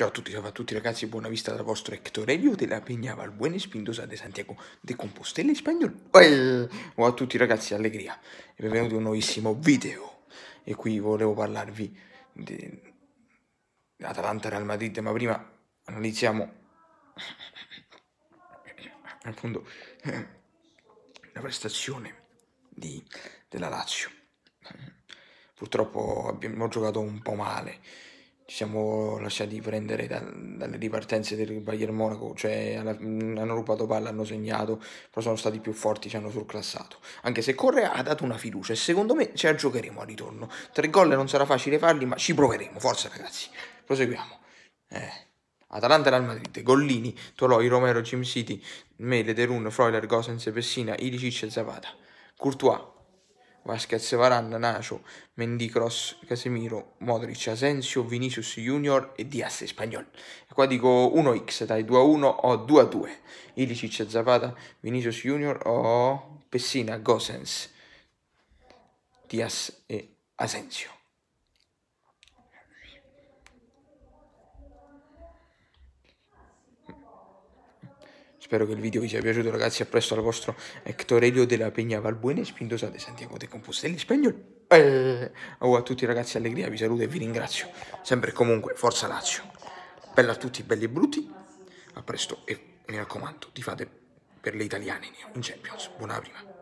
Ciao a tutti, ciao a tutti ragazzi, buona vista dal vostro Hector Elio della Peñaval Buena Espindosa de Santiago de Compostela in spagnolo. Ciao a tutti ragazzi, allegria e benvenuti a un nuovissimo video. E qui volevo parlarvi di Atalanta-Real Madrid, ma prima analizziamo appunto eh, la prestazione di, della Lazio. Purtroppo abbiamo giocato un po' male ci siamo lasciati prendere da, dalle ripartenze del Bayern Monaco, cioè hanno rubato palla, hanno segnato, però sono stati più forti, ci hanno surclassato. Anche se Correa ha dato una fiducia e secondo me ci la giocheremo al ritorno. Tre gol non sarà facile farli, ma ci proveremo, forza ragazzi. Proseguiamo. Eh. Atalanta e Real Madrid, Gollini, Toloi, Romero, Jim City, Mele, Derun, Freuler, Gosens, Pessina, Ilicic e Zapata. Courtois, Vasquez, Varane, Nacho, Cross, Casemiro, Modric, Asensio, Vinicius Junior e Diaz Spagnol. E qua dico 1x dai 2 a 1 o 2 a 2. Ilicic, Zapata, Vinicius Junior o Pessina, Gosens, Diaz e Asensio. Spero che il video vi sia piaciuto ragazzi, a presto al vostro Hectorelio della Peña Valbuena, spindosa di Santiago de Compostelli in spagnolo. Eh, oh, a tutti ragazzi, allegria, vi saluto e vi ringrazio. Sempre e comunque, forza Lazio. Bella a tutti, belli e brutti. A presto e mi raccomando, ti fate per le italiane in Champions. Buona prima.